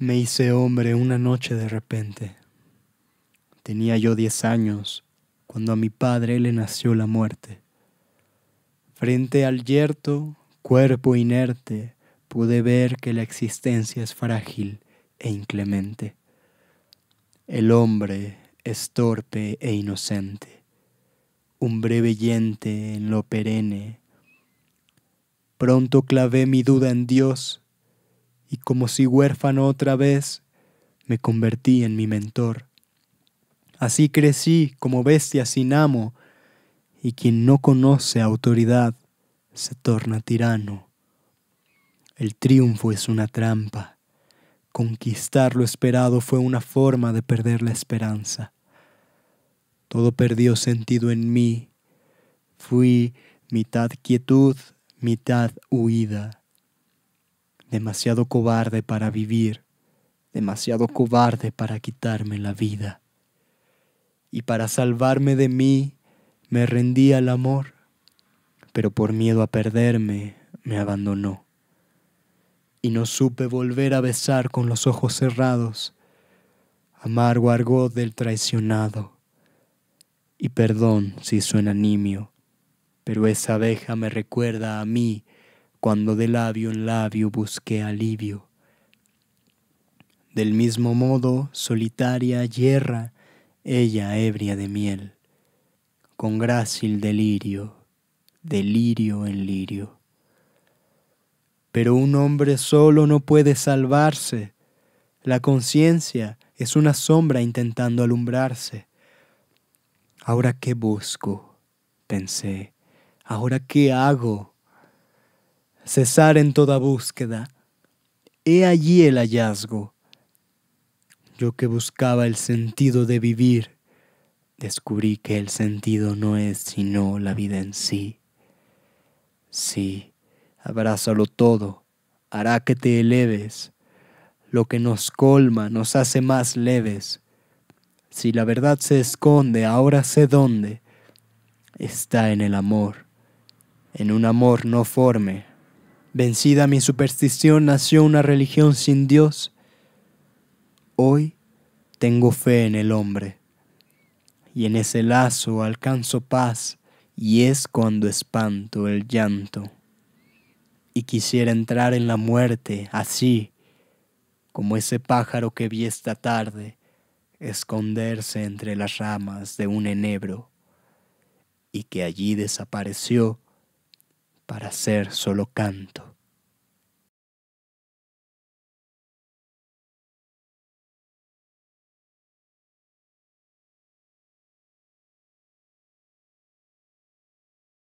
Me hice hombre una noche de repente. Tenía yo diez años cuando a mi padre le nació la muerte. Frente al yerto, cuerpo inerte, pude ver que la existencia es frágil e inclemente. El hombre es torpe e inocente, un breve yente en lo perenne. Pronto clavé mi duda en Dios y como si huérfano otra vez, me convertí en mi mentor. Así crecí como bestia sin amo, y quien no conoce autoridad se torna tirano. El triunfo es una trampa. Conquistar lo esperado fue una forma de perder la esperanza. Todo perdió sentido en mí. Fui mitad quietud, mitad huida demasiado cobarde para vivir, demasiado cobarde para quitarme la vida. Y para salvarme de mí, me rendí al amor, pero por miedo a perderme, me abandonó. Y no supe volver a besar con los ojos cerrados, amargo argot del traicionado. Y perdón si suena nimio, pero esa abeja me recuerda a mí, cuando de labio en labio busqué alivio. Del mismo modo, solitaria yerra, ella ebria de miel, con grácil delirio, delirio en lirio. Pero un hombre solo no puede salvarse, la conciencia es una sombra intentando alumbrarse. Ahora qué busco, pensé, ahora qué hago cesar en toda búsqueda. He allí el hallazgo. Yo que buscaba el sentido de vivir, descubrí que el sentido no es sino la vida en sí. Sí, abrázalo todo, hará que te eleves. Lo que nos colma nos hace más leves. Si la verdad se esconde, ahora sé dónde. Está en el amor, en un amor no forme, Vencida mi superstición, nació una religión sin Dios. Hoy tengo fe en el hombre, y en ese lazo alcanzo paz, y es cuando espanto el llanto. Y quisiera entrar en la muerte así, como ese pájaro que vi esta tarde, esconderse entre las ramas de un enebro, y que allí desapareció para ser solo canto.